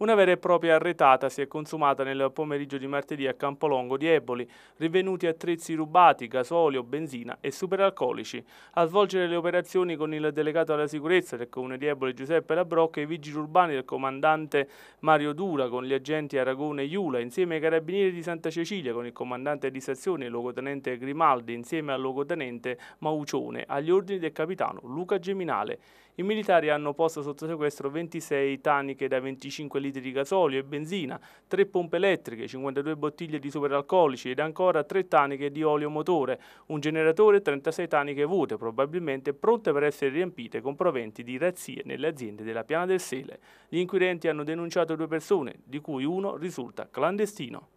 Una vera e propria arretata si è consumata nel pomeriggio di martedì a Campolongo di Eboli, rivenuti attrezzi rubati, gasolio, benzina e superalcolici. A svolgere le operazioni con il delegato alla sicurezza del comune di Eboli Giuseppe Labrocca e i vigili urbani del comandante Mario Dura con gli agenti Aragone e Iula, insieme ai carabinieri di Santa Cecilia con il comandante di stazione il logotenente Grimaldi, insieme al logotenente Maucione, agli ordini del capitano Luca Geminale. I militari hanno posto sotto sequestro 26 taniche da 25 litri litri di gasolio e benzina, 3 pompe elettriche, 52 bottiglie di superalcolici ed ancora 3 taniche di olio motore, un generatore e 36 taniche vuote, probabilmente pronte per essere riempite con proventi di razzie nelle aziende della Piana del Sele. Gli inquirenti hanno denunciato due persone, di cui uno risulta clandestino.